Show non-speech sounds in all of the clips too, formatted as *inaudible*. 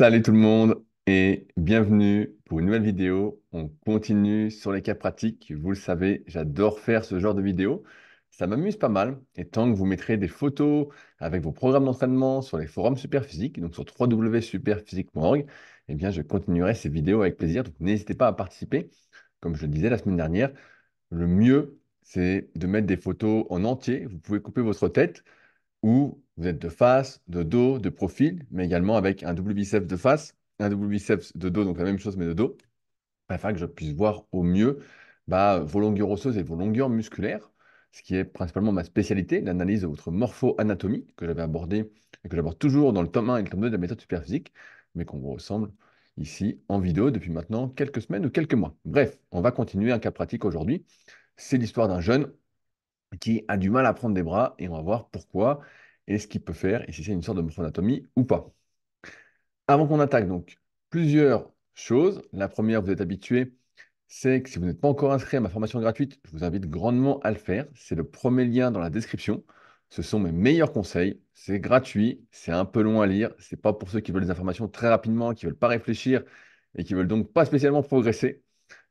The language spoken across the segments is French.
Salut tout le monde et bienvenue pour une nouvelle vidéo. On continue sur les cas pratiques. Vous le savez, j'adore faire ce genre de vidéos. Ça m'amuse pas mal. Et tant que vous mettrez des photos avec vos programmes d'entraînement sur les forums Superphysique, donc sur www.superphysique.org, eh bien, je continuerai ces vidéos avec plaisir. Donc, n'hésitez pas à participer. Comme je le disais la semaine dernière, le mieux, c'est de mettre des photos en entier. Vous pouvez couper votre tête ou vous êtes de face, de dos, de profil, mais également avec un double biceps de face, un double biceps de dos, donc la même chose mais de dos, afin que je puisse voir au mieux bah, vos longueurs osseuses et vos longueurs musculaires, ce qui est principalement ma spécialité, l'analyse de votre morpho-anatomie que j'avais abordé et que j'aborde toujours dans le tome 1 et le tome 2 de la méthode superphysique, mais qu'on vous ressemble ici en vidéo depuis maintenant quelques semaines ou quelques mois. Bref, on va continuer un cas pratique aujourd'hui. C'est l'histoire d'un jeune qui a du mal à prendre des bras et on va voir pourquoi et ce qu'il peut faire et si c'est une sorte de morphoanatomie ou pas. Avant qu'on attaque, donc, plusieurs choses. La première, vous êtes habitué, c'est que si vous n'êtes pas encore inscrit à ma formation gratuite, je vous invite grandement à le faire. C'est le premier lien dans la description. Ce sont mes meilleurs conseils. C'est gratuit, c'est un peu long à lire. C'est pas pour ceux qui veulent des informations très rapidement, qui veulent pas réfléchir et qui veulent donc pas spécialement progresser.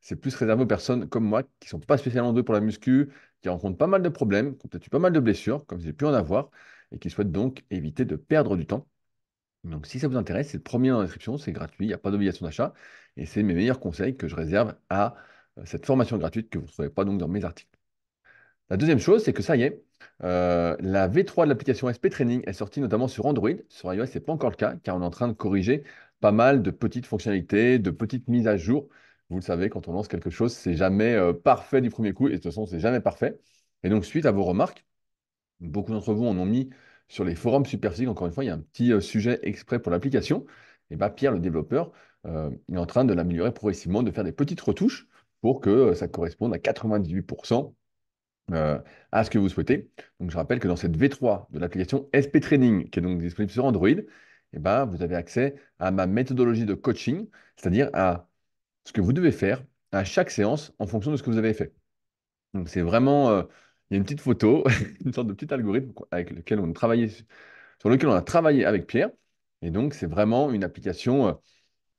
C'est plus réservé aux personnes comme moi qui ne sont pas spécialement d'eux pour la muscu, qui rencontrent pas mal de problèmes, qui ont peut-être eu pas mal de blessures, comme j'ai pu en avoir, et qui souhaitent donc éviter de perdre du temps. Donc si ça vous intéresse, c'est le premier dans la description, c'est gratuit, il n'y a pas d'obligation d'achat, et c'est mes meilleurs conseils que je réserve à euh, cette formation gratuite que vous ne trouvez pas donc dans mes articles. La deuxième chose, c'est que ça y est, euh, la V3 de l'application SP Training est sortie notamment sur Android. Sur iOS, ce n'est pas encore le cas, car on est en train de corriger pas mal de petites fonctionnalités, de petites mises à jour. Vous le savez, quand on lance quelque chose, c'est jamais euh, parfait du premier coup, et de toute façon, c'est jamais parfait. Et donc, suite à vos remarques, Beaucoup d'entre vous en ont mis sur les forums superficiels. Encore une fois, il y a un petit euh, sujet exprès pour l'application. Et bien, bah, Pierre, le développeur, euh, est en train de l'améliorer progressivement, de faire des petites retouches pour que euh, ça corresponde à 98% à ce que vous souhaitez. Donc, je rappelle que dans cette V3 de l'application SP Training, qui est donc disponible sur Android, et ben, vous avez accès à ma méthodologie de coaching, c'est-à-dire à ce que vous devez faire à chaque séance en fonction de ce que vous avez fait. Donc, c'est vraiment il y a une petite photo, *laughs* une sorte de petit algorithme avec lequel on travaillait, sur lequel on a travaillé avec Pierre. Et donc, c'est vraiment une application, euh,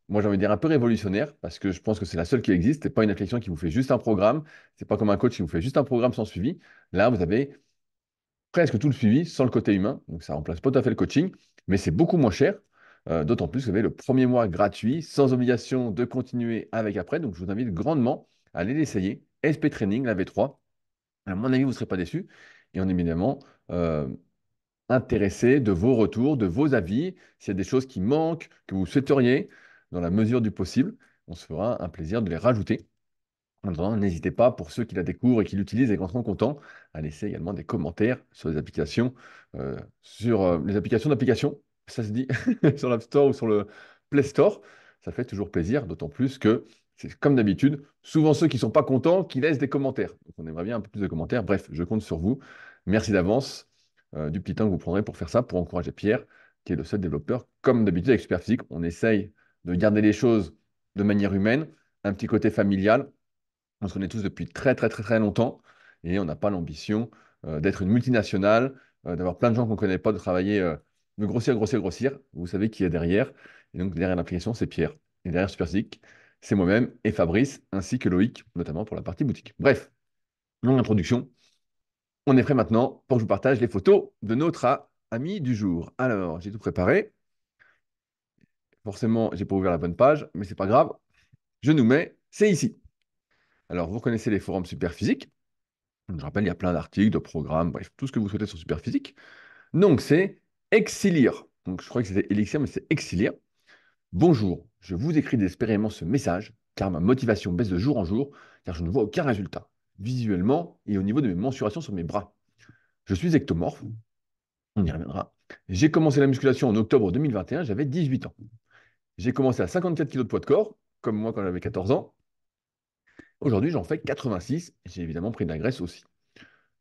moi j'ai envie de dire un peu révolutionnaire, parce que je pense que c'est la seule qui existe. Ce n'est pas une application qui vous fait juste un programme. Ce n'est pas comme un coach qui vous fait juste un programme sans suivi. Là, vous avez presque tout le suivi sans le côté humain. Donc, ça remplace pas tout à fait le coaching, mais c'est beaucoup moins cher. Euh, d'autant plus que vous avez le premier mois gratuit, sans obligation de continuer avec après. Donc, je vous invite grandement à aller l'essayer. SP Training, la V3. À mon avis, vous ne serez pas déçus. Et on est évidemment euh, intéressé de vos retours, de vos avis. S'il y a des choses qui manquent, que vous souhaiteriez, dans la mesure du possible, on se fera un plaisir de les rajouter. En n'hésitez pas, pour ceux qui la découvrent et qui l'utilisent et qui en sont contents, à laisser également des commentaires sur les applications, euh, sur euh, les applications d'applications, ça se dit, *laughs* sur l'App Store ou sur le Play Store. Ça fait toujours plaisir, d'autant plus que c'est comme d'habitude, souvent ceux qui ne sont pas contents qui laissent des commentaires. Donc on aimerait bien un peu plus de commentaires. Bref, je compte sur vous. Merci d'avance euh, du petit temps que vous prendrez pour faire ça, pour encourager Pierre, qui est le seul développeur. Comme d'habitude avec Superphysique, on essaye de garder les choses de manière humaine, un petit côté familial. On se connaît tous depuis très très très très longtemps et on n'a pas l'ambition euh, d'être une multinationale, euh, d'avoir plein de gens qu'on ne connaît pas, de travailler, de grossir, grossir, grossir. Vous savez qui est derrière. Et donc derrière l'application, c'est Pierre. Et derrière Superphysique, c'est moi-même et Fabrice, ainsi que Loïc, notamment pour la partie boutique. Bref, longue introduction. On est prêt maintenant pour que je vous partage les photos de notre ami du jour. Alors, j'ai tout préparé. Forcément, j'ai pas ouvert la bonne page, mais c'est pas grave. Je nous mets, c'est ici. Alors, vous connaissez les forums Superphysique. Je rappelle, il y a plein d'articles, de programmes, bref, tout ce que vous souhaitez sur Superphysique. Donc, c'est Exilir. Donc, je crois que c'était Elixir, mais c'est Exilir. Bonjour, je vous écris désespérément ce message car ma motivation baisse de jour en jour car je ne vois aucun résultat, visuellement et au niveau de mes mensurations sur mes bras. Je suis ectomorphe, on y reviendra. J'ai commencé la musculation en octobre 2021, j'avais 18 ans. J'ai commencé à 54 kg de poids de corps, comme moi quand j'avais 14 ans. Aujourd'hui, j'en fais 86, j'ai évidemment pris de la graisse aussi.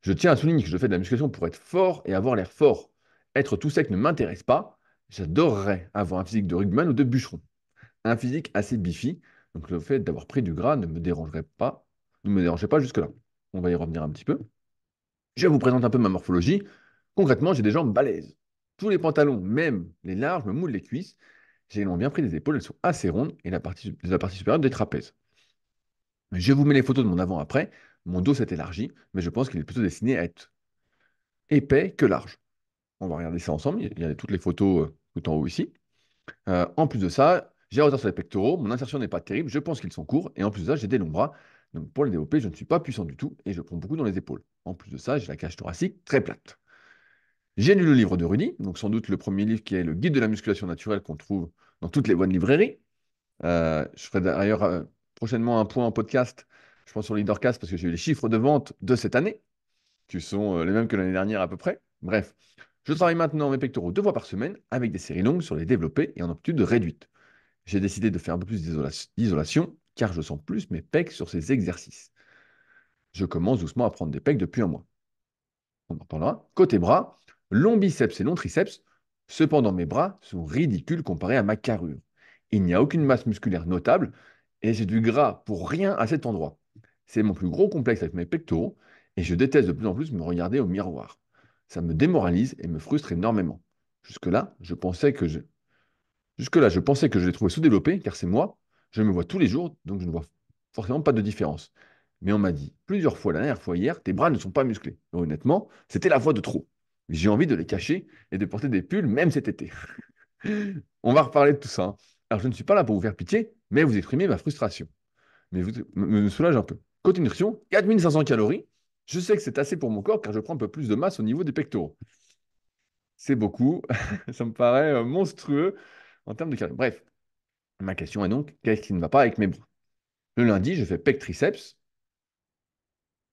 Je tiens à souligner que je fais de la musculation pour être fort et avoir l'air fort. Être tout sec ne m'intéresse pas, J'adorerais avoir un physique de Rugman ou de bûcheron. Un physique assez bifi, donc le fait d'avoir pris du gras ne me dérangerait pas, ne me dérangeait pas jusque-là. On va y revenir un petit peu. Je vous présente un peu ma morphologie. Concrètement, j'ai des jambes balèzes. Tous les pantalons, même les larges, me moulent les cuisses. J'ai long bien pris des épaules, elles sont assez rondes, et la partie, la partie supérieure des trapèzes. Je vous mets les photos de mon avant-après. Mon dos s'est élargi, mais je pense qu'il est plutôt destiné à être épais que large. On va regarder ça ensemble. Il y a toutes les photos euh, en haut ici. Euh, en plus de ça, j'ai un retard sur les pectoraux, mon insertion n'est pas terrible, je pense qu'ils sont courts, et en plus de ça, j'ai des longs bras. Donc pour le développer, je ne suis pas puissant du tout, et je prends beaucoup dans les épaules. En plus de ça, j'ai la cage thoracique très plate. J'ai lu le livre de Rudy, donc sans doute le premier livre qui est le guide de la musculation naturelle qu'on trouve dans toutes les bonnes librairies. Euh, je ferai d'ailleurs euh, prochainement un point en podcast, je pense sur LeaderCast, parce que j'ai eu les chiffres de vente de cette année, qui sont les mêmes que l'année dernière à peu près. Bref, je travaille maintenant mes pectoraux deux fois par semaine avec des séries longues sur les développés et en amplitude réduite. J'ai décidé de faire un peu plus d'isolation car je sens plus mes pecs sur ces exercices. Je commence doucement à prendre des pecs depuis un mois. On en parlera. Côté bras, long biceps et long triceps. Cependant, mes bras sont ridicules comparés à ma carrure. Il n'y a aucune masse musculaire notable et j'ai du gras pour rien à cet endroit. C'est mon plus gros complexe avec mes pectoraux et je déteste de plus en plus me regarder au miroir ça me démoralise et me frustre énormément. Jusque-là, je pensais que je... Jusque-là, je pensais que les trouvais sous développé car c'est moi, je me vois tous les jours, donc je ne vois forcément pas de différence. Mais on m'a dit plusieurs fois la dernière fois hier, tes bras ne sont pas musclés. honnêtement, c'était la voix de trop. J'ai envie de les cacher et de porter des pulls même cet été. *laughs* on va reparler de tout ça. Hein. Alors je ne suis pas là pour vous faire pitié, mais vous exprimez ma frustration. Mais vous me soulage un peu. Côté nutrition, 4500 calories, je sais que c'est assez pour mon corps car je prends un peu plus de masse au niveau des pectoraux. C'est beaucoup, *laughs* ça me paraît euh, monstrueux en termes de calme. Bref, ma question est donc, qu'est-ce qui ne va pas avec mes bras Le lundi, je fais pec-triceps.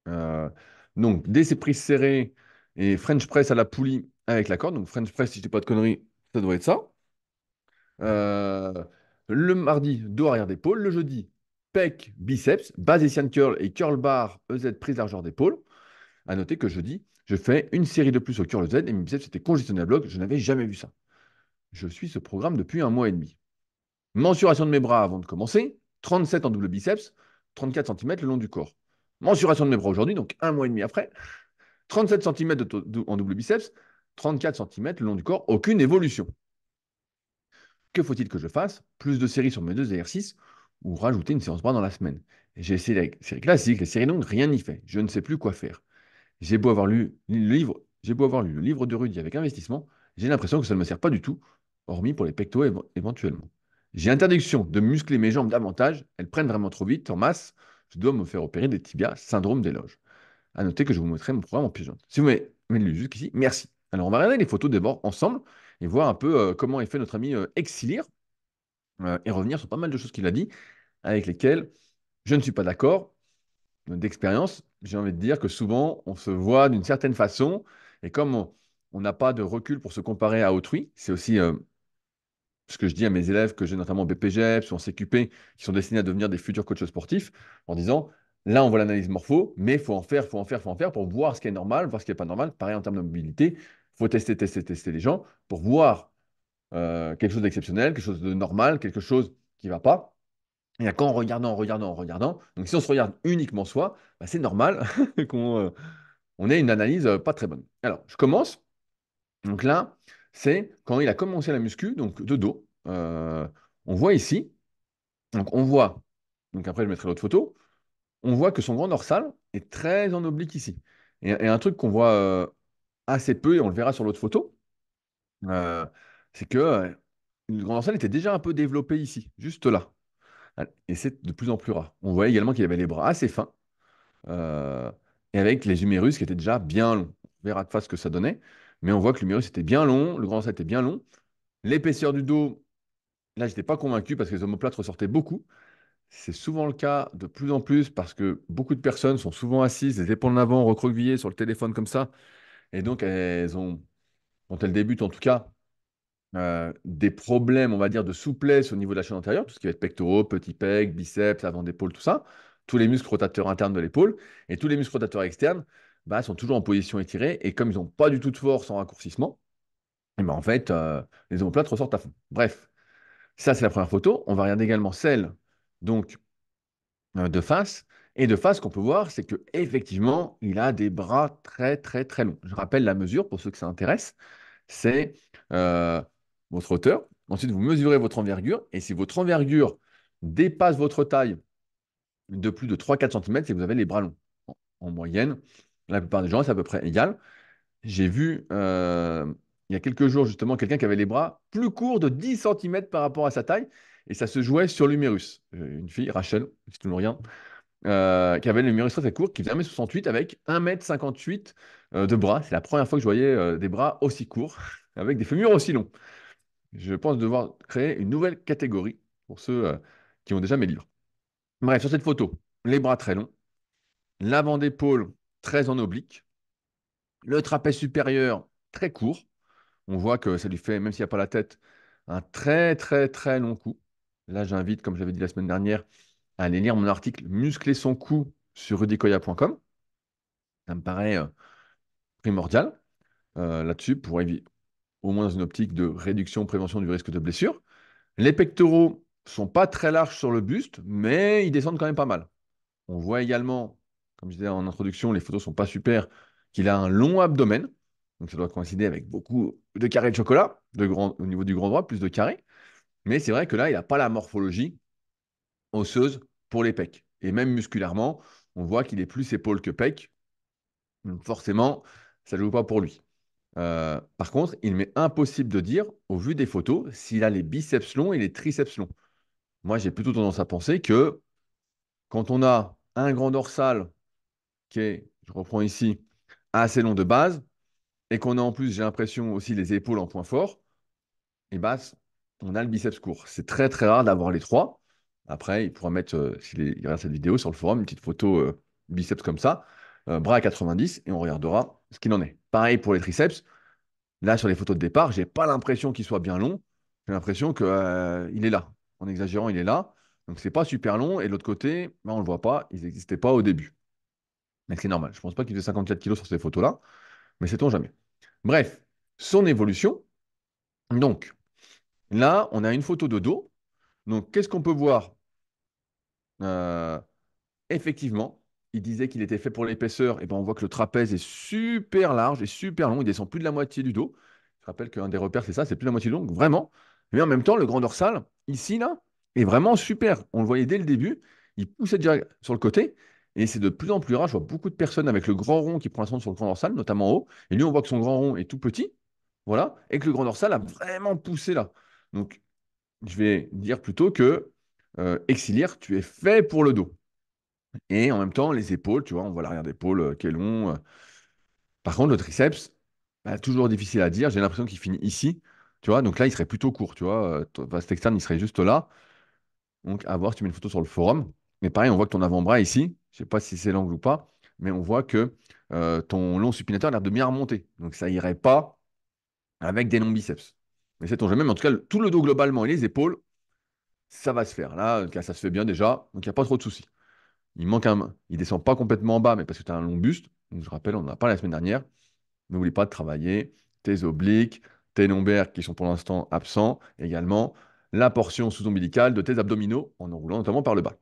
Euh, donc, des prises serrées et French press à la poulie avec la corde. Donc, French press, si je ne dis pas de conneries, ça doit être ça. Euh, le mardi, dos arrière d'épaule. Le jeudi, pec, biceps, bas et curl et curl bar, EZ prise largeur d'épaule. À noter que je dis, je fais une série de plus au cœur le Z et mes biceps étaient congestionnés à bloc. Je n'avais jamais vu ça. Je suis ce programme depuis un mois et demi. Mensuration de mes bras avant de commencer. 37 en double biceps, 34 cm le long du corps. Mensuration de mes bras aujourd'hui, donc un mois et demi après. 37 cm en double biceps, 34 cm le long du corps, aucune évolution. Que faut-il que je fasse Plus de séries sur mes deux exercices ou rajouter une séance bras dans la semaine. J'ai essayé les séries classiques, les séries longues, rien n'y fait. Je ne sais plus quoi faire. J'ai beau avoir lu le livre, j'ai beau avoir lu le livre de Rudy avec investissement, j'ai l'impression que ça ne me sert pas du tout, hormis pour les pecto éventuellement. J'ai interdiction de muscler mes jambes davantage, elles prennent vraiment trop vite, en masse, je dois me faire opérer des tibias, syndrome des loges. À noter que je vous montrerai mon programme en pigeon. Si vous m'avez lu jusqu'ici, merci. Alors on va regarder les photos des ensemble et voir un peu euh, comment est fait notre ami euh, Exilir euh, et revenir sur pas mal de choses qu'il a dit, avec lesquelles je ne suis pas d'accord d'expérience, j'ai envie de dire que souvent, on se voit d'une certaine façon, et comme on n'a pas de recul pour se comparer à autrui, c'est aussi euh, ce que je dis à mes élèves que j'ai notamment en BPGEPS ou en CQP, qui sont destinés à devenir des futurs coachs sportifs, en disant, là, on voit l'analyse morpho, mais il faut en faire, il faut en faire, il faut en faire pour voir ce qui est normal, voir ce qui n'est pas normal. Pareil en termes de mobilité, il faut tester, tester, tester les gens pour voir euh, quelque chose d'exceptionnel, quelque chose de normal, quelque chose qui ne va pas. Et qu'en regardant, en regardant, en regardant, donc si on se regarde uniquement soi, bah, c'est normal *laughs* qu'on euh, on ait une analyse euh, pas très bonne. Alors, je commence. Donc là, c'est quand il a commencé la muscu, donc de dos. Euh, on voit ici, donc on voit, donc après je mettrai l'autre photo, on voit que son grand dorsal est très en oblique ici. Et, un truc qu'on voit assez peu, et on le verra sur l'autre photo, c'est que le grand dorsal était déjà un peu développé ici, juste là. Et c'est de plus en plus rare. On voit également qu'il avait les bras assez fins, euh, et avec les humérus qui étaient déjà bien longs. On verra de face ce que ça donnait, mais on voit que l'humérus était bien long, le grand était bien long. L'épaisseur du dos, là, je n'étais pas convaincu parce que les omoplates ressortaient beaucoup. C'est souvent le cas de plus en plus parce que beaucoup de personnes sont souvent assises, les épaules en avant, recroquevillées sur le téléphone comme ça. Et donc, elles ont, quand elles débutent en tout cas, euh, des problèmes, on va dire, de souplesse au niveau de la chaîne antérieure, tout ce qui va être pectoraux, petits pecs, biceps, avant d'épaule, tout ça, tous les muscles rotateurs internes de l'épaule et tous les muscles rotateurs externes bah, sont toujours en position étirée et comme ils n'ont pas du tout de force en raccourcissement, et eh ben, en fait, euh, les omoplates ressortent à fond. Bref, ça c'est la première photo. On va regarder également celle donc euh, de face. Et de face, ce qu'on peut voir, c'est qu'effectivement, il a des bras très très très longs. Je rappelle la mesure pour ceux que ça intéresse, c'est votre hauteur. Ensuite, vous mesurez votre envergure. Et si votre envergure dépasse votre taille de plus de 3-4 cm, c'est que vous avez les bras longs. En moyenne, la plupart des gens, c'est à peu près égal. J'ai vu euh, il y a quelques jours, justement, quelqu'un qui avait les bras plus courts de 10 cm par rapport à sa taille. Et ça se jouait sur l'humérus. Euh, une fille, Rachel, si tu rien, euh, qui avait l'humérus très, court, qui faisait 1m68 avec 1m58 de bras. C'est la première fois que je voyais des bras aussi courts, *laughs* avec des fémurs aussi longs. Je pense devoir créer une nouvelle catégorie pour ceux euh, qui ont déjà mes livres. Bref, sur cette photo, les bras très longs, l'avant d'épaule très en oblique, le trapèze supérieur très court. On voit que ça lui fait, même s'il n'y a pas la tête, un très très très long coup. Là, j'invite, comme j'avais dit la semaine dernière, à aller lire mon article Muscler son cou sur rudicoya.com. Ça me paraît euh, primordial euh, là-dessus pour, éviter au moins dans une optique de réduction, prévention du risque de blessure. Les pectoraux sont pas très larges sur le buste, mais ils descendent quand même pas mal. On voit également, comme je disais en introduction, les photos sont pas super, qu'il a un long abdomen. Donc ça doit coïncider avec beaucoup de carrés de chocolat, de grand, au niveau du grand droit, plus de carrés. Mais c'est vrai que là, il n'a pas la morphologie osseuse pour les pecs. Et même musculairement, on voit qu'il est plus épaule que pec. forcément, ça ne joue pas pour lui. Euh, par contre, il m'est impossible de dire, au vu des photos, s'il a les biceps longs et les triceps longs. Moi, j'ai plutôt tendance à penser que quand on a un grand dorsal qui est, je reprends ici, assez long de base, et qu'on a en plus, j'ai l'impression aussi, les épaules en point fort, et eh bah, ben, on a le biceps court. C'est très très rare d'avoir les trois. Après, il pourra mettre, euh, s'il regarde cette vidéo sur le forum, une petite photo euh, biceps comme ça, euh, bras à 90, et on regardera ce qu'il en est. Pareil pour les triceps. Là, sur les photos de départ, je n'ai pas l'impression qu'il soit bien long. J'ai l'impression qu'il euh, est là. En exagérant, il est là. Donc, n'est pas super long. Et de l'autre côté, ben, on ne le voit pas. il n'existait pas au début. Mais c'est normal. Je ne pense pas qu'il faisait 54 kilos sur ces photos-là. Mais sait-on jamais. Bref, son évolution. Donc, là, on a une photo de dos. Donc, qu'est-ce qu'on peut voir euh, Effectivement, il disait qu'il était fait pour l'épaisseur, et ben on voit que le trapèze est super large et super long, il descend plus de la moitié du dos. Je rappelle qu'un des repères, c'est ça, c'est plus de la moitié du dos, vraiment. Mais en même temps, le grand dorsal, ici, là, est vraiment super. On le voyait dès le début, il poussait direct sur le côté, et c'est de plus en plus rare. Je vois beaucoup de personnes avec le grand rond qui prend un centre sur le grand dorsal, notamment en haut, et lui, on voit que son grand rond est tout petit, voilà, et que le grand dorsal a vraiment poussé là. Donc, je vais dire plutôt que euh, exiliaire, tu es fait pour le dos. Et en même temps, les épaules, tu vois, on voit l'arrière d'épaule euh, qui est long. Euh. Par contre, le triceps, bah, toujours difficile à dire. J'ai l'impression qu'il finit ici. Tu vois, donc là, il serait plutôt court. Tu vois, euh, vaste externe, il serait juste là. Donc, à voir si tu mets une photo sur le forum. Mais pareil, on voit que ton avant-bras ici, je ne sais pas si c'est l'angle ou pas, mais on voit que ton long supinateur a l'air de bien remonter. Donc, ça irait pas avec des longs biceps. Mais c'est ton jamais. Mais en tout cas, tout le dos globalement et les épaules, ça va se faire. Là, ça se fait bien déjà. Donc, il n'y a pas trop de soucis. Il manque un, il descend pas complètement en bas, mais parce que tu as un long buste. Donc, je rappelle, on en a parlé la semaine dernière. N'oublie pas de travailler tes obliques, tes lombaires qui sont pour l'instant absents, également la portion sous-ombilicale de tes abdominaux en enroulant notamment par le bas.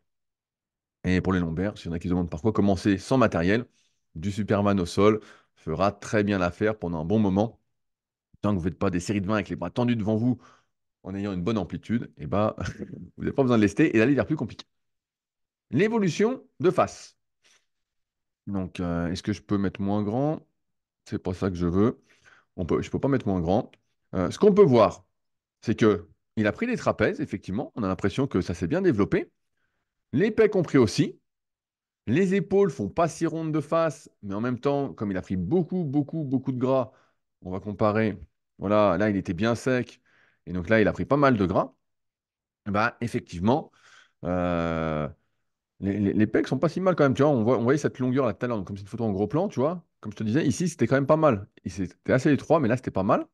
Et pour les lombaires, s'il y en a qui se demandent quoi commencer sans matériel, du Superman au sol fera très bien l'affaire pendant un bon moment. Tant que vous ne faites pas des séries de 20 avec les bras tendus devant vous en ayant une bonne amplitude, et eh ben, *laughs* vous n'avez pas besoin de lester et d'aller vers plus compliqué l'évolution de face. Donc, euh, est-ce que je peux mettre moins grand C'est pas ça que je veux. On peut, je ne peux pas mettre moins grand. Euh, ce qu'on peut voir, c'est que il a pris les trapèzes, effectivement. On a l'impression que ça s'est bien développé. Les pecs compris aussi. Les épaules font pas si rondes de face, mais en même temps, comme il a pris beaucoup, beaucoup, beaucoup de gras, on va comparer. Voilà, là, il était bien sec. Et donc là, il a pris pas mal de gras. Bah, effectivement, euh, les, les, pecs sont pas si mal quand même, tu vois. On, voyait cette longueur là tout à comme c'est une photo en gros plan, tu vois. Comme je te disais, ici c'était quand même pas mal. C'était assez étroit, mais là c'était pas mal.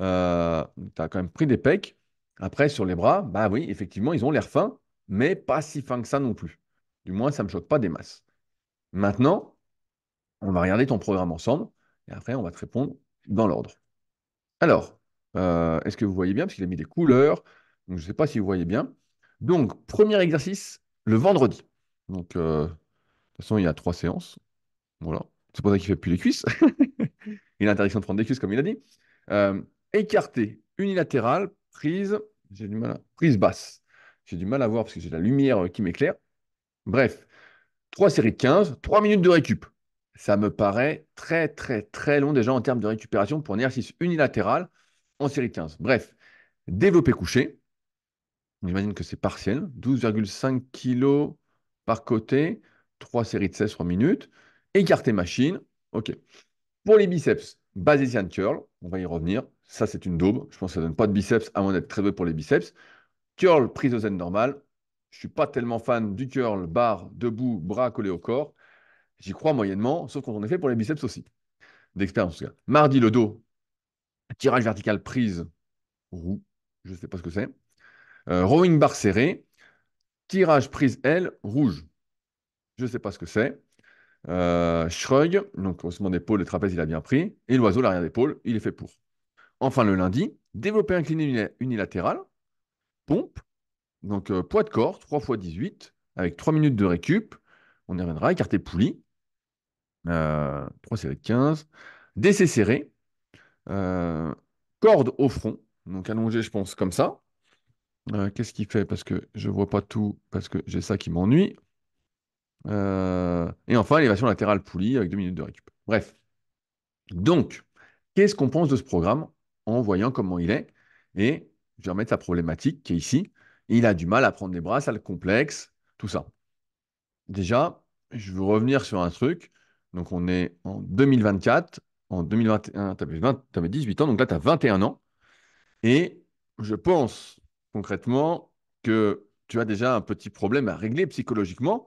Euh, tu as quand même pris des pecs. Après, sur les bras, bah oui, effectivement, ils ont l'air fins, mais pas si fins que ça non plus. Du moins, ça ne me choque pas des masses. Maintenant, on va regarder ton programme ensemble et après, on va te répondre dans l'ordre. Alors, euh, est-ce que vous voyez bien Parce qu'il a mis des couleurs, je ne sais pas si vous voyez bien. Donc, premier exercice, le vendredi. Donc, euh, de toute façon, il y a trois séances. Voilà. C'est pour ça qu'il ne fait plus les cuisses. *laughs* il a intéressant de prendre des cuisses, comme il a dit. Euh, écarté, unilatéral, prise, j'ai du mal à... prise basse. J'ai du mal à voir parce que j'ai la lumière euh, qui m'éclaire. Bref, trois séries de 15, trois minutes de récup. Ça me paraît très, très, très long déjà en termes de récupération pour un exercice unilatéral en série 15. Bref, développé couché. J'imagine que c'est partiel. 12,5 kg par côté, trois séries de 16, 3 minutes. Écarté machine, ok. Pour les biceps, Bayesian curl, on va y revenir. Ça, c'est une daube. Je pense que ça donne pas de biceps, à moins d'être très doué pour les biceps. Curl, prise aux ailes normales. Je suis pas tellement fan du curl, barre, debout, bras collé au corps. J'y crois moyennement, sauf quand on est fait pour les biceps aussi. D'expérience, en tout cas. Mardi, le dos. Tirage vertical, prise, roue. Je sais pas ce que c'est. Euh, rowing bar serré. Tirage prise L, rouge. Je ne sais pas ce que c'est. Euh, shrug, donc haussement d'épaule, le trapèze, il a bien pris. Et l'oiseau, l'arrière d'épaule, il est fait pour. Enfin, le lundi, développer incliné unilatéral, pompe, donc euh, poids de corps, 3 x 18, avec 3 minutes de récup. On y reviendra, écarté poulie. 3 c'est avec 15. Décès serré. Euh, corde au front, donc allongé, je pense, comme ça. Euh, qu'est-ce qu'il fait Parce que je ne vois pas tout, parce que j'ai ça qui m'ennuie. Euh, et enfin, l'élévation latérale poulie avec deux minutes de récup. Bref. Donc, qu'est-ce qu'on pense de ce programme en voyant comment il est Et je vais remettre sa problématique qui est ici. Il a du mal à prendre des bras, ça le complexe, tout ça. Déjà, je veux revenir sur un truc. Donc, on est en 2024. En 2021, tu 18 ans, donc là, tu as 21 ans. Et je pense concrètement que tu as déjà un petit problème à régler psychologiquement,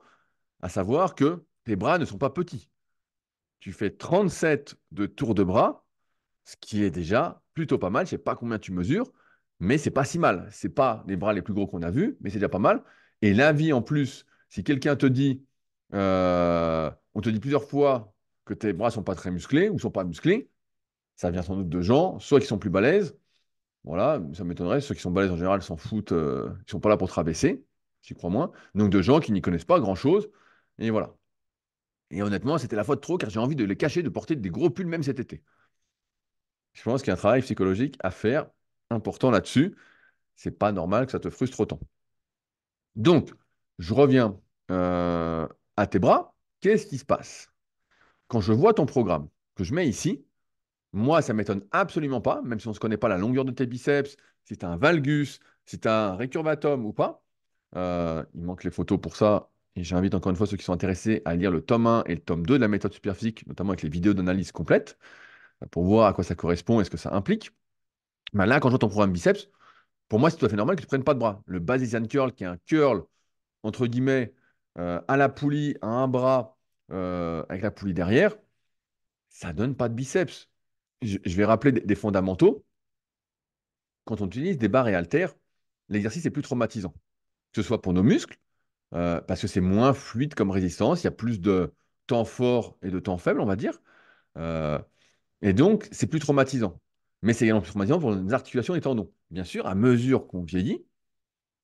à savoir que tes bras ne sont pas petits. Tu fais 37 de tours de bras, ce qui est déjà plutôt pas mal. Je ne sais pas combien tu mesures, mais c'est pas si mal. C'est pas les bras les plus gros qu'on a vus, mais c'est déjà pas mal. Et la vie en plus, si quelqu'un te dit, euh, on te dit plusieurs fois que tes bras sont pas très musclés ou sont pas musclés, ça vient sans doute de gens, soit qui sont plus balèzes, voilà, ça m'étonnerait. Ceux qui sont balèzes en général s'en foutent. ils euh, ils sont pas là pour te rabaisser, j'y crois moins. Donc de gens qui n'y connaissent pas grand-chose. Et voilà. Et honnêtement, c'était la faute trop car j'ai envie de les cacher, de porter des gros pulls même cet été. Je pense qu'il y a un travail psychologique à faire important là-dessus. C'est pas normal que ça te frustre autant. Donc, je reviens euh, à tes bras. Qu'est-ce qui se passe Quand je vois ton programme que je mets ici, moi, ça m'étonne absolument pas, même si on ne se connaît pas la longueur de tes biceps, si tu as un valgus, si tu as un récurvatum ou pas. Euh, il manque les photos pour ça. Et j'invite encore une fois ceux qui sont intéressés à lire le tome 1 et le tome 2 de la méthode superphysique, notamment avec les vidéos d'analyse complète, euh, pour voir à quoi ça correspond et ce que ça implique. Bah là, quand je vois ton programme biceps, pour moi, c'est tout à fait normal que tu ne prennes pas de bras. Le basisian curl, qui est un curl, entre guillemets, euh, à la poulie, à un bras, avec la poulie derrière, ça ne donne pas de biceps je, vais rappeler des, fondamentaux. Quand on utilise des barres et haltères, l'exercice est plus traumatisant, que ce soit pour nos muscles, euh, parce que c'est moins fluide comme résistance, il y a plus de temps fort et de temps faible, on va dire. Euh, et donc, c'est plus traumatisant. Mais c'est également plus traumatisant pour nos articulations et tendons. Bien sûr, à mesure qu'on vieillit,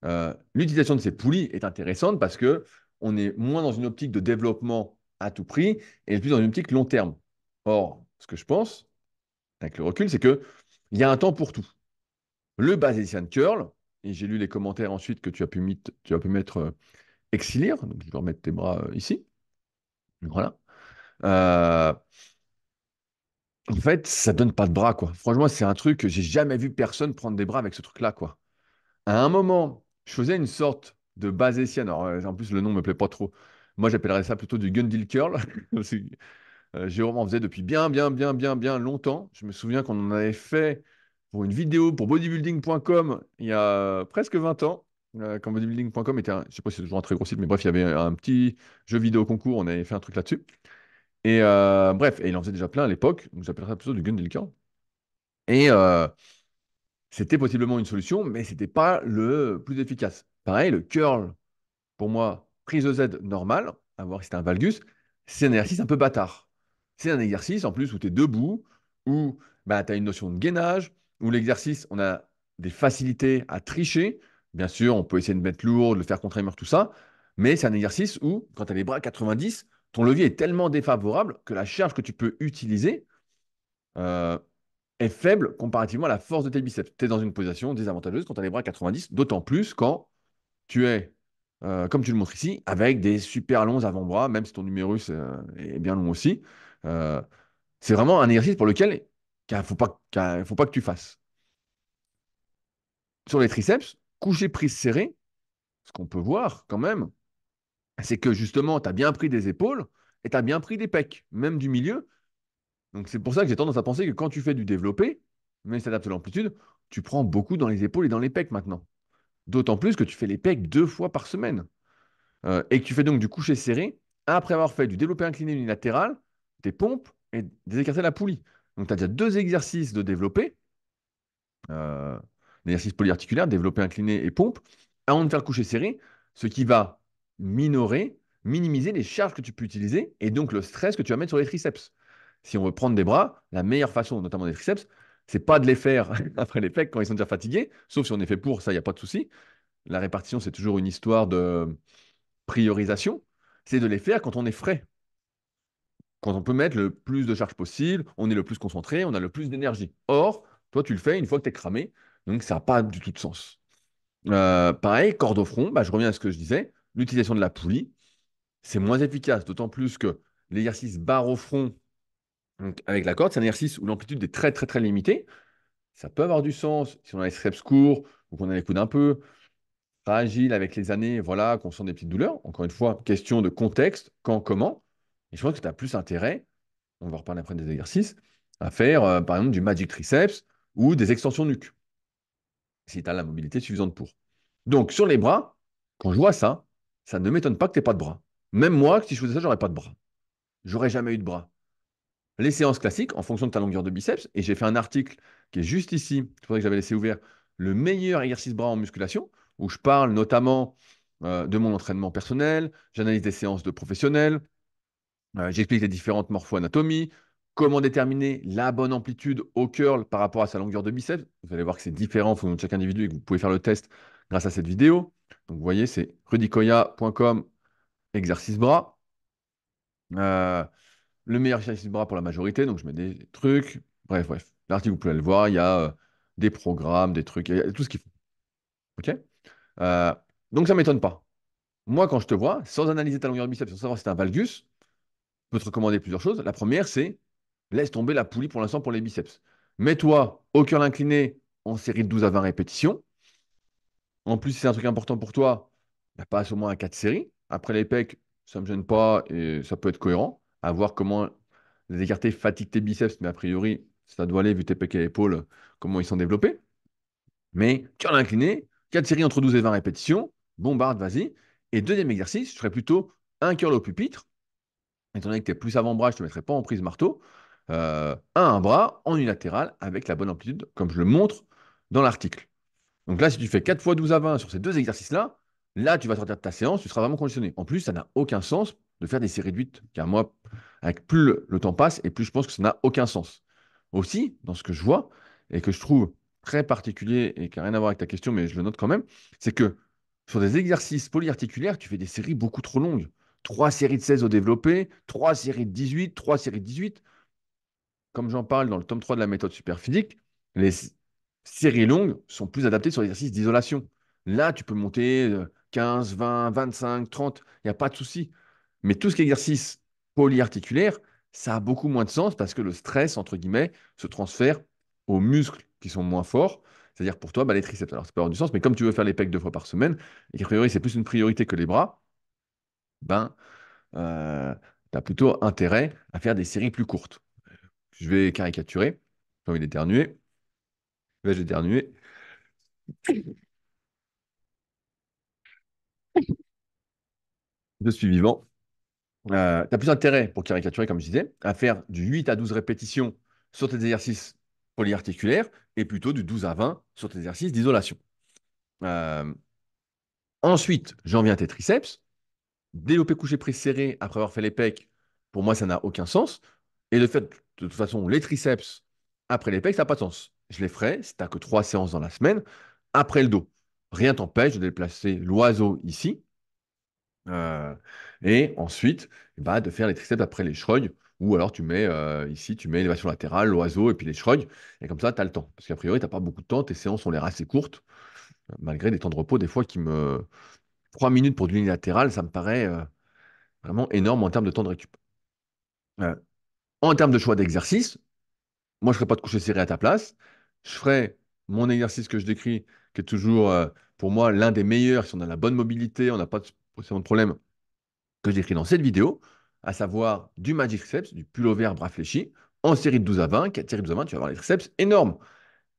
euh, l'utilisation de ces poulies est intéressante parce que on est moins dans une optique de développement à tout prix et plus dans une optique long terme. Or, ce que je pense, avec le recul, c'est qu'il y a un temps pour tout. Le Bayesian Curl, et j'ai lu les commentaires ensuite que tu as pu, tu as pu mettre euh, donc je vais remettre tes bras euh, ici. Voilà. Euh, en fait, ça donne pas de bras, quoi. Franchement, c'est un truc que j'ai jamais vu personne prendre des bras avec ce truc-là, quoi. À un moment, je faisais une sorte de Bayesian. Alors, en plus, le nom me plaît pas trop. Moi, j'appellerais ça plutôt du Gundil Curl. *laughs* Euh, Jérôme en faisait depuis bien, bien, bien, bien, bien longtemps. Je me souviens qu'on en avait fait pour une vidéo pour bodybuilding.com il y a presque 20 ans. Euh, quand bodybuilding.com était, un, je sais pas si c'est toujours un très gros site, mais bref, il y avait un petit jeu vidéo concours, on avait fait un truc là-dessus. Et euh, bref, il en faisait déjà plein à l'époque, donc j'appellerais ça plutôt du curl. Et c'était possiblement une solution, mais ce n'était pas le plus efficace. Pareil, le curl, pour moi, prise de Z normal à voir si c'était un valgus, c'est un exercice un peu bâtard. C'est un exercice en plus où tu es debout, où bah, tu as une notion de gainage, où l'exercice, on a des facilités à tricher. Bien sûr, on peut essayer de mettre lourd, de le faire contre un tout ça. Mais c'est un exercice où, quand tu as les bras à 90, ton levier est tellement défavorable que la charge que tu peux utiliser euh, est faible comparativement à la force de tes biceps. Tu es dans une position désavantageuse quand tu as les bras à 90, d'autant plus quand tu es, euh, comme tu le montres ici, avec des super longs avant-bras, même si ton numérus euh, est bien long aussi. Euh, c'est vraiment un exercice pour lequel il ne faut, pas que tu fasses. Sur les triceps, coucher prise serrée, ce qu'on peut voir quand même, c'est que justement, tu as bien pris des épaules et tu as bien pris des pecs, même du milieu. Donc c'est pour ça que j'ai tendance à penser que quand tu fais du développé, mais s'adapte à l'amplitude, tu prends beaucoup dans les épaules et dans les pecs maintenant. D'autant plus que tu fais les pecs deux fois par semaine. Euh, et que tu fais donc du coucher serré après avoir fait du développé incliné unilatéral tes pompes et désécarter la poulie. Donc, tu as déjà deux exercices de développer, euh, l'exercice polyarticulaire, développer incliné et pompe, avant de faire le coucher serré, ce qui va minorer, minimiser les charges que tu peux utiliser et donc le stress que tu vas mettre sur les triceps. Si on veut prendre des bras, la meilleure façon, notamment des triceps, c'est pas de les faire *laughs* après les quand ils sont déjà fatigués, sauf si on est fait pour, ça, il n'y a pas de souci. La répartition, c'est toujours une histoire de priorisation. C'est de les faire quand on est frais quand on peut mettre le plus de charge possible, on est le plus concentré, on a le plus d'énergie. Or, toi, tu le fais une fois que tu es cramé, donc ça n'a pas du tout de sens. Euh, pareil, corde au front, bah, je reviens à ce que je disais, l'utilisation de la poulie, c'est moins efficace, d'autant plus que l'exercice barre au front avec la corde, c'est un exercice où l'amplitude est très très très limitée. Ça peut avoir du sens si on a les streps courts ou qu'on a les coudes un peu fragiles avec les années, voilà, qu'on sent des petites douleurs. Encore une fois, question de contexte, quand, comment. Et je crois que tu as plus intérêt, on va reparler après des exercices, à faire euh, par exemple du magic triceps ou des extensions nuque, si tu as la mobilité suffisante pour. Donc sur les bras, quand je vois ça, ça ne m'étonne pas que tu n'aies pas de bras. Même moi, si je faisais ça, j'aurais pas de bras. J'aurais jamais eu de bras. Les séances classiques, en fonction de ta longueur de biceps, et j'ai fait un article qui est juste ici, c'est pour ça que j'avais laissé ouvert, le meilleur exercice bras en musculation, où je parle notamment euh, de mon entraînement personnel, j'analyse des séances de professionnels, euh, j'explique les différentes morpho comment déterminer la bonne amplitude au curl par rapport à sa longueur de biceps. Vous allez voir que c'est différent en de chaque individu et que vous pouvez faire le test grâce à cette vidéo. Donc vous voyez, c'est rudicoya.com exercice bras. Euh, le meilleur exercice bras pour la majorité, donc je mets des trucs. Bref, bref. L'article, vous pouvez le voir, il y a euh, des programmes, des trucs, il tout ce qu'il faut. OK Donc ça ne m'étonne pas. Moi, quand je te vois, sans analyser ta longueur de biceps, sans savoir si c'est un valgus, peux te recommander plusieurs choses. La première, c'est laisse tomber la poulie pour l'instant pour les biceps. Mets-toi au curl incliné en série de 12 à 20 répétitions. En plus, si c'est un truc important pour toi, bah, passe au moins à 4 séries. Après les pecs, ça ne me gêne pas et ça peut être cohérent. À voir comment les écartés fatiguent tes biceps, mais a priori, ça doit aller vu tes pecs et épaules, comment ils sont développés. Mais curl incliné, 4 séries entre 12 et 20 répétitions, bombarde, vas-y. Et deuxième exercice, je ferais plutôt un curl au pupitre étant donné que tu es plus avant-bras, je ne te mettrai pas en prise marteau, à euh, un bras en unilatéral avec la bonne amplitude, comme je le montre dans l'article. Donc là, si tu fais 4 fois 12 à 20 sur ces deux exercices-là, là, tu vas sortir de ta séance, tu seras vraiment conditionné. En plus, ça n'a aucun sens de faire des séries de car moi, avec plus le, le temps passe, et plus je pense que ça n'a aucun sens. Aussi, dans ce que je vois, et que je trouve très particulier, et qui n'a rien à voir avec ta question, mais je le note quand même, c'est que sur des exercices polyarticulaires, tu fais des séries beaucoup trop longues. 3 séries de 16 au développé, 3 séries de 18, 3 séries de 18. Comme j'en parle dans le tome 3 de la méthode superphysique, les séries longues sont plus adaptées sur l'exercice d'isolation. Là, tu peux monter 15, 20, 25, 30, il n'y a pas de souci. Mais tout ce qui est exercice polyarticulaire, ça a beaucoup moins de sens parce que le stress, entre guillemets, se transfère aux muscles qui sont moins forts. C'est-à-dire pour toi, bah, les triceps. Alors, ça pas avoir du sens, mais comme tu veux faire les pecs deux fois par semaine, et qu'a priori, c'est plus une priorité que les bras, ben, euh, tu as plutôt intérêt à faire des séries plus courtes. Je vais caricaturer. J'ai envie d'éternuer. Vais-je éternuer Je suis vivant. Euh, tu as plus intérêt, pour caricaturer, comme je disais, à faire du 8 à 12 répétitions sur tes exercices polyarticulaires et plutôt du 12 à 20 sur tes exercices d'isolation. Euh, ensuite, j'en viens à tes triceps développer couché pris serré après avoir fait les pecs, pour moi, ça n'a aucun sens. Et le fait, de toute façon, les triceps après les pecs, ça n'a pas de sens. Je les ferai si tu que trois séances dans la semaine, après le dos. Rien t'empêche de déplacer l'oiseau ici. Euh, et ensuite, bah, de faire les triceps après les shrugs. Ou alors tu mets euh, ici, tu mets l'élévation latérale, l'oiseau et puis les shrugs. Et comme ça, tu as le temps. Parce qu'à priori, tu n'as pas beaucoup de temps. Tes séances ont l'air assez courtes, malgré des temps de repos des fois qui me, 3 minutes pour du unilatéral, ça me paraît euh, vraiment énorme en termes de temps de récup. en termes de choix d'exercice, moi, je ne ferai pas de coucher serré à ta place. Je ferai mon exercice que je décris, qui est toujours, euh, pour moi, l'un des meilleurs si on a la bonne mobilité, on n'a pas de, de problème, que j'écris dans cette vidéo, à savoir du magic triceps, du pullover bras fléchi, en série de 12 à 20, 4 séries de 12 à 20, tu vas avoir les triceps énormes.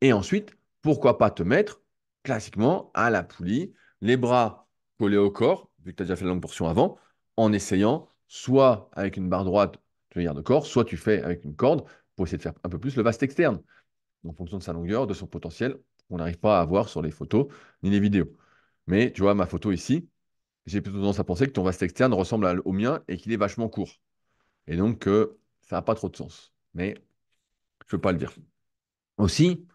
Et ensuite, pourquoi pas te mettre classiquement à la poulie, les bras coller au corps, vu que tu as déjà fait la longue portion avant, en essayant soit avec une barre droite de dire de corps, soit tu fais avec une corde pour essayer de faire un peu plus le vaste externe. En fonction de sa longueur, de son potentiel, on n'arrive pas à avoir sur les photos ni les vidéos. Mais tu vois, ma photo ici, j'ai plutôt tendance à penser que ton vaste externe ressemble au mien et qu'il est vachement court. Et donc, ça n'a pas trop de sens. Mais je ne peux pas le dire. Aussi,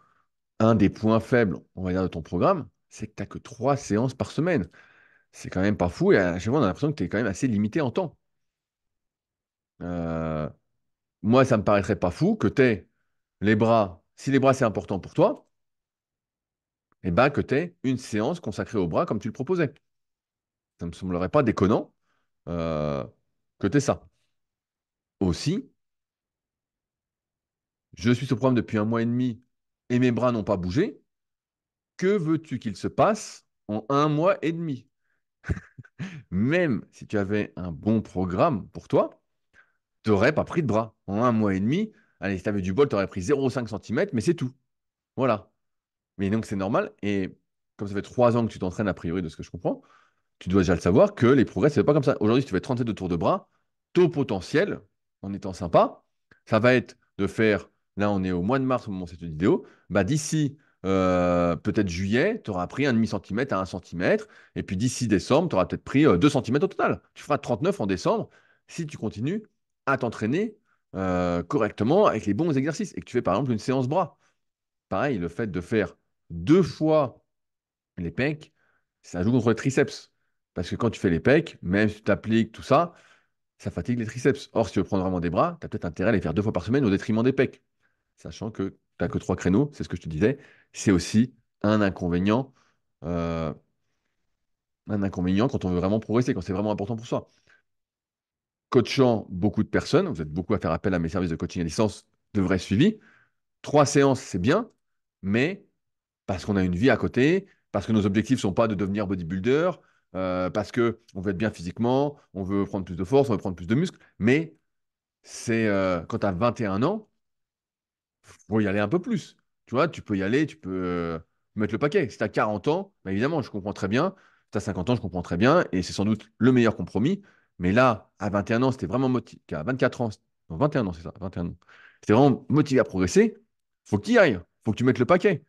un des points faibles, on va dire, de ton programme, c'est que tu n'as que trois séances par semaine c'est quand même pas fou. Et à chaque fois, on a l'impression que tu es quand même assez limité en temps. Euh, moi, ça me paraîtrait pas fou que tu aies les bras. Si les bras, c'est important pour toi, et eh ben, que tu aies une séance consacrée aux bras comme tu le proposais. Ça me semblerait pas déconnant euh, que tu aies ça. Aussi, je suis le programme depuis un mois et demi et mes bras n'ont pas bougé. Que veux-tu qu'il se passe en un mois et demi *laughs* même si tu avais un bon programme pour toi, tu n'aurais pas pris de bras. En un mois et demi, allez, si tu avais du bol, tu aurais pris 0,5 cm, mais c'est tout. Voilà. Mais donc, c'est normal. Et comme ça fait trois ans que tu t'entraînes, a priori, de ce que je comprends, tu dois déjà le savoir que les progrès, ce n'est pas comme ça. Aujourd'hui, si tu fais 37 tours de bras, taux potentiel, en étant sympa, ça va être de faire, là, on est au mois de mars au moment de cette vidéo, bah, d'ici euh, peut-être juillet, tu auras pris un demi-centimètre à un centimètre. Et puis d'ici décembre, tu auras peut-être pris euh, deux centimètres au total. Tu feras 39 en décembre si tu continues à t'entraîner euh, correctement avec les bons exercices et que tu fais par exemple une séance bras. Pareil, le fait de faire deux fois les pecs, ça joue contre les triceps. Parce que quand tu fais les pecs, même si tu t'appliques tout ça, ça fatigue les triceps. Or, si tu veux prendre vraiment des bras, tu as peut-être intérêt à les faire deux fois par semaine au détriment des pecs. Sachant que tu n'as que trois créneaux, c'est ce que je te disais, c'est aussi un inconvénient. Euh, un inconvénient quand on veut vraiment progresser, quand c'est vraiment important pour soi. Coachant beaucoup de personnes, vous êtes beaucoup à faire appel à mes services de coaching à licence, de vrai suivi. Trois séances, c'est bien, mais parce qu'on a une vie à côté, parce que nos objectifs ne sont pas de devenir bodybuilder, euh, parce que on veut être bien physiquement, on veut prendre plus de force, on veut prendre plus de muscles, mais c'est euh, quand tu as 21 ans, faut y aller un peu plus. Tu vois, tu peux y aller, tu peux euh, mettre le paquet. Si tu as 40 ans, bah, évidemment, je comprends très bien. Si tu as 50 ans, je comprends très bien. Et c'est sans doute le meilleur compromis. Mais là, à 21 ans, c'était vraiment motivé. À 24 ans, 21 ans, c'est ça, 21 ans. C'était vraiment motivé à progresser. Faut qu'il y aille. Faut que tu mettes le paquet.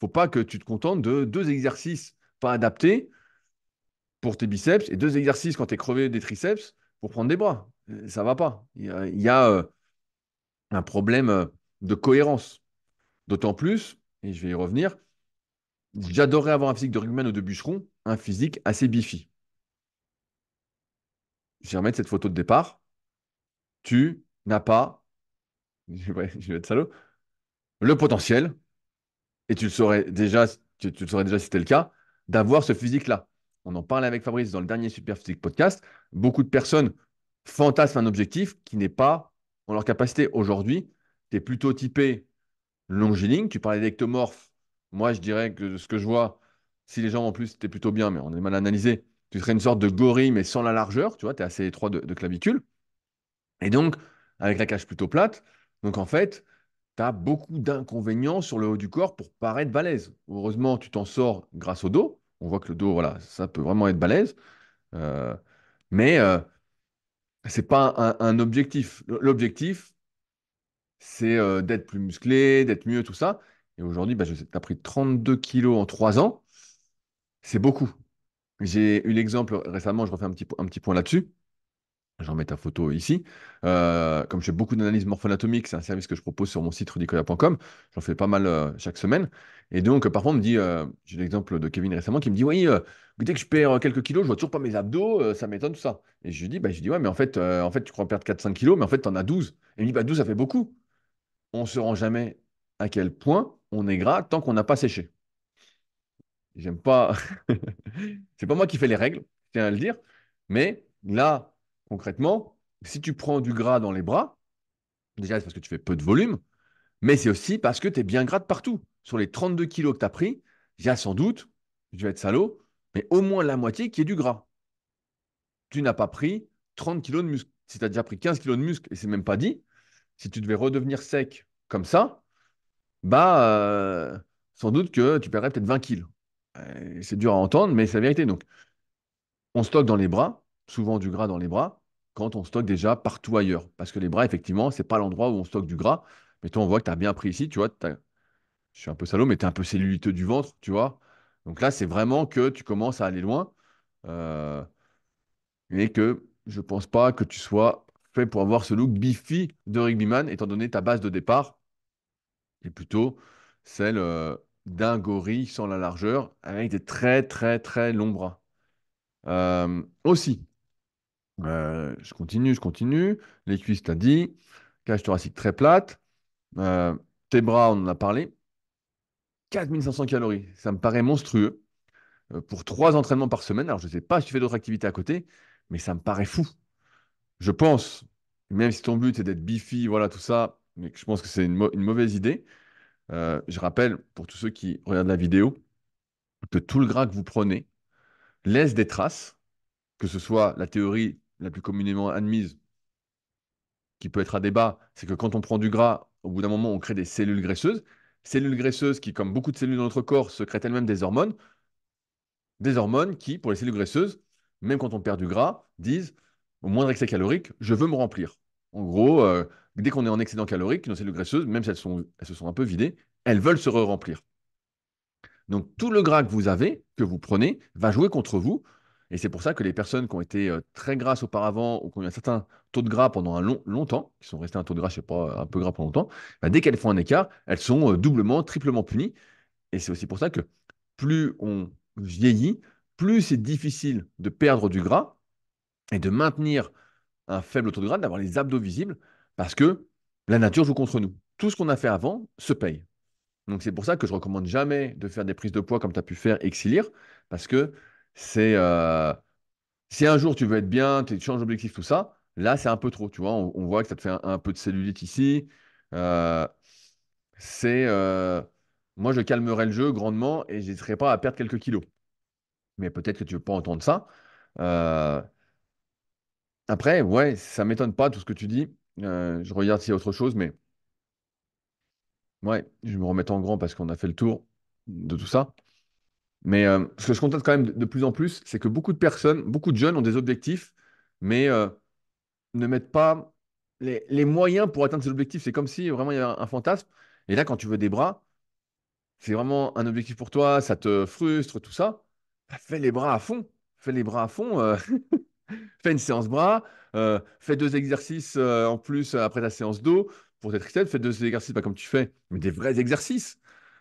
Faut pas que tu te contentes de deux exercices pas adaptés pour tes biceps et deux exercices quand tu es crevé des triceps pour prendre des bras. Euh, ça va pas. Il y a, euh, un problème de cohérence. D'autant plus, et je vais y revenir, j'adorais avoir un physique de Rugman ou de bûcheron, un physique assez bifi. Je vais remettre cette photo de départ. Tu n'as pas, *laughs* je vais être salaud, le potentiel, et tu le saurais déjà, tu, tu saurais déjà si c'était le cas, d'avoir ce physique-là. On en parlait avec Fabrice dans le dernier Super Physique Podcast. Beaucoup de personnes fantasment un objectif qui n'est pas en leur capacité. Aujourd'hui, tu es plutôt typé longiligne. Tu parlais d'ectomorphe. Moi, je dirais que ce que je vois, si les gens en plus, étaient plutôt bien, mais on est mal analysé, tu serais une sorte de gorille, mais sans la largeur. Tu vois, tu es assez étroit de, clavicule. Et donc, avec la cage plutôt plate, donc en fait, tu as beaucoup d'inconvénients sur le haut du corps pour paraître balèze. Heureusement, tu t'en sors grâce au dos. On voit que le dos, voilà, ça peut vraiment être balèze. Euh, mais euh, ce n'est pas un objectif. L'objectif, c'est euh, d'être plus musclé, d'être mieux, tout ça. Et aujourd'hui, bah, tu as pris 32 kilos en 3 ans. C'est beaucoup. J'ai eu l'exemple récemment, je refais un petit, un petit point là-dessus. J'en mets ta photo ici. Euh, comme je fais beaucoup d'analyses morpho c'est un service que je propose sur mon site rudicola.com. J'en fais pas mal euh, chaque semaine. Et donc, parfois, on me dit, j'ai l'exemple de Kevin récemment qui me dit Oui, dès que je perds quelques kilos, je vois toujours pas mes abdos, ça m'étonne, tout ça. Et je lui dis, bah, je dis Ouais, mais en fait, en fait tu crois perdre 4-5 kilos, mais en fait, tu en as 12. Et il me dit bah, 12, ça fait beaucoup on ne se rend jamais à quel point on est gras tant qu'on n'a pas séché. J'aime pas. *laughs* c'est pas moi qui fais les règles, je tiens à le dire. Mais là, concrètement, si tu prends du gras dans les bras, déjà c'est parce que tu fais peu de volume, mais c'est aussi parce que tu es bien gras de partout. Sur les 32 kilos que tu as pris, il y a sans doute, je vais être salaud, mais au moins la moitié qui est du gras. Tu n'as pas pris 30 kilos de muscle. Si tu as déjà pris 15 kilos de muscle, et c'est même pas dit, si tu devais redevenir sec comme ça, bah, euh, sans doute que tu perdrais peut-être 20 kilos. Euh, c'est dur à entendre, mais c'est la vérité. Donc, on stocke dans les bras, souvent du gras dans les bras, quand on stocke déjà partout ailleurs. Parce que les bras, effectivement, ce n'est pas l'endroit où on stocke du gras. Mais toi, on voit que tu as bien pris ici, tu vois. Je suis un peu salaud, mais tu es un peu celluliteux du ventre, tu vois. Donc là, c'est vraiment que tu commences à aller loin. Euh, et que je ne pense pas que tu sois pour avoir ce look beefy de rugbyman, étant donné ta base de départ est plutôt celle euh, d'un gorille sans la largeur, avec des très très très longs bras. Euh, aussi, euh, je continue, je continue. Les cuisses, t'as dit. Cage thoracique très plate. tes bras, on en a parlé. 4500 calories, ça me paraît monstrueux. pour trois entraînements par semaine, alors je ne sais pas si tu fais d'autres activités à côté, mais ça me paraît fou je pense, même si ton but c'est d'être bifi, voilà tout ça, mais je pense que c'est une, mauvaise idée. Euh, je rappelle pour tous ceux qui regardent la vidéo que tout le gras que vous prenez laisse des traces, que ce soit la théorie la plus communément admise, qui peut être à débat, c'est que quand on prend du gras, au bout d'un moment, on crée des cellules graisseuses. Cellules graisseuses qui, comme beaucoup de cellules dans notre corps, secrètent elles-mêmes des hormones. Des hormones qui, pour les cellules graisseuses, même quand on perd du gras, disent au moindre excès calorique, je veux me remplir. En gros, euh, dès qu'on est en excédent calorique, nos cellules graisseuses, même si elles, sont, elles se sont un peu vidées, elles veulent se remplir Donc tout le gras que vous avez, que vous prenez, va jouer contre vous. Et c'est pour ça que les personnes qui ont été euh, très grasses auparavant ou qui ont eu un certain taux de gras pendant un long, longtemps, qui sont restées un taux de gras, je sais pas, un peu gras pendant longtemps, bah, dès qu'elles font un écart, elles sont euh, doublement, triplement punies. Et c'est aussi pour ça que plus on vieillit, plus c'est difficile de perdre du gras et de maintenir un faible taux de grade, d'avoir les abdos visibles, parce que la nature joue contre nous. Tout ce qu'on a fait avant se paye. Donc c'est pour ça que je recommande jamais de faire des prises de poids comme tu as pu faire Exilir, parce que c'est... Euh, si un jour tu veux être bien, tu changes d'objectif, tout ça, là c'est un peu trop, tu vois, on, voit que ça te fait un, peu de cellulite ici. Euh, c'est... Euh, moi je calmerai le jeu grandement et je n'hésiterai pas à perdre quelques kilos. Mais peut-être que tu ne veux pas entendre ça. Après, ouais, ça m'étonne pas tout ce que tu dis. Euh, je regarde s'il y a autre chose, mais ouais, je me remets en grand parce qu'on a fait le tour de tout ça. Mais euh, ce que je constate quand même de, plus en plus, c'est que beaucoup de personnes, beaucoup de jeunes ont des objectifs, mais euh, ne mettent pas les, moyens pour atteindre ces objectifs. C'est comme si vraiment il y avait un, un fantasme. Et là, quand tu veux des bras, c'est vraiment un objectif pour toi, ça te frustre, tout ça. Bah, fais les bras à fond. Fais les bras à fond. *laughs* fais une séance bras, euh, fais deux exercices euh, en plus euh, après ta séance dos pour tes triceps, fais deux exercices, comme tu fais, mais des vrais exercices.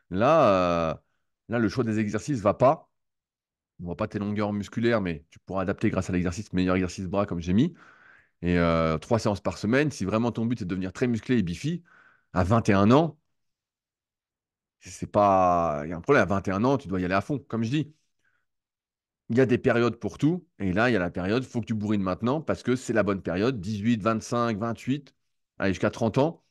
Là, là le choix des exercices va pas. On voit pas tes longueurs musculaires, mais tu pourras adapter grâce à l'exercice, meilleur exercice bras comme j'ai mis. Et trois séances par semaine, si vraiment ton but c'est de devenir très musclé et bifi, à 21 ans, c'est pas. Il y a un problème, à 21 ans, tu dois y aller à fond, comme je dis il y a des périodes pour tout. Et là, il y a la période, il faut que tu bourrines maintenant parce que c'est la bonne période, 18, 25, 28, allez, jusqu'à 30 ans,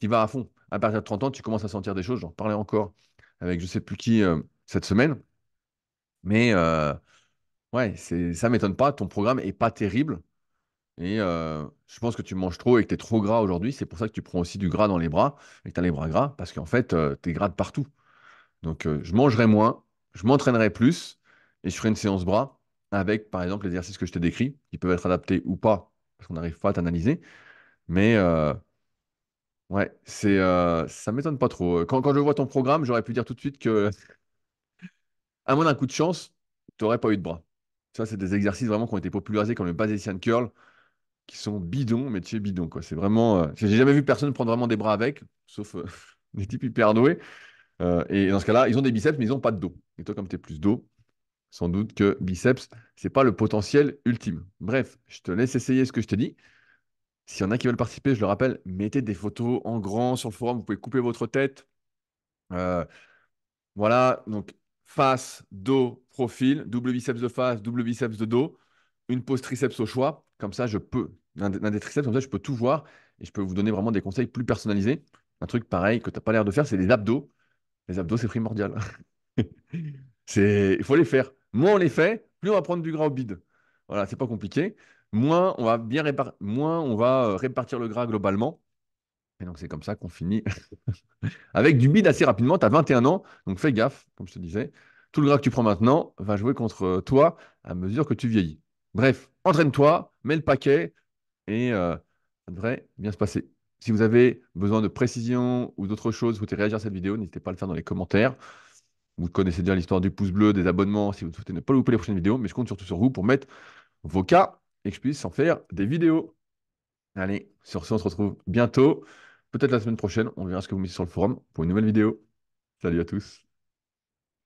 tu vas à fond. À partir de 30 ans, tu commences à sentir des choses. J'en parlais encore avec je ne sais plus qui euh, cette semaine. Mais euh, ouais, c'est, ça m'étonne pas. Ton programme n'est pas terrible. Et euh, je pense que tu manges trop et que tu es trop gras aujourd'hui. C'est pour ça que tu prends aussi du gras dans les bras et que tu as les bras gras parce qu'en fait, euh, tu es gras de partout. Donc, je mangerai moins, je m'entraînerai plus et ferai une séance bras avec, par exemple, l'exercice que je t'ai décris, qui peuvent être adaptés ou pas, parce qu'on n'arrive pas à t'analyser. Mais euh, ouais, c'est, euh, ça m'étonne pas trop. Quand, quand, je vois ton programme, j'aurais pu dire tout de suite que, *laughs* à moins d'un coup de chance, tu n'aurais pas eu de bras. Ça, c'est des exercices vraiment qui ont été popularisés comme le Bayesian Curl, qui sont bidons, mais tu es bidon Quoi. C'est vraiment, euh, j'ai jamais vu personne prendre vraiment des bras avec, sauf euh, *laughs* des types hyper doués. et dans ce cas-là, ils ont des biceps, mais ils n'ont pas de dos. Et toi, comme tu es plus dos, sans doute que biceps, ce n'est pas le potentiel ultime. Bref, je te laisse essayer ce que je te dis. S'il y en a qui veulent participer, je le rappelle, mettez des photos en grand sur le forum, vous pouvez couper votre tête. Euh, voilà, donc face, dos, profil, double biceps de face, double biceps de dos, une pose triceps au choix. Comme ça, je peux, un des triceps, comme ça, je peux tout voir et je peux vous donner vraiment des conseils plus personnalisés. Un truc pareil que tu n'as pas l'air de faire, c'est les abdos. Les abdos, c'est primordial. *laughs* Il faut les faire. Moins on les fait, plus on va prendre du gras au bide. Voilà, c'est pas compliqué. Moins on va bien moins on va euh, répartir le gras globalement. Et donc c'est comme ça qu'on finit *laughs* avec du bide assez rapidement. Tu as 21 ans, donc fais gaffe, comme je te disais. Tout le gras que tu prends maintenant va jouer contre euh, toi à mesure que tu vieillis. Bref, entraîne-toi, mets le paquet et euh, ça devrait bien se passer. Si vous avez besoin de précision ou d'autres choses, vous pouvez réagir à cette vidéo, n'hésitez pas à le faire dans les commentaires. Vous connaissez bien l'histoire du pouce bleu, des abonnements, si vous souhaitez ne pas louper les prochaines vidéos, mais je compte surtout sur vous pour mettre vos cas et que je puisse en faire des vidéos. Allez, sur ce, on se retrouve bientôt, peut-être la semaine prochaine, on verra ce que vous mettez sur le forum pour une nouvelle vidéo. Salut à tous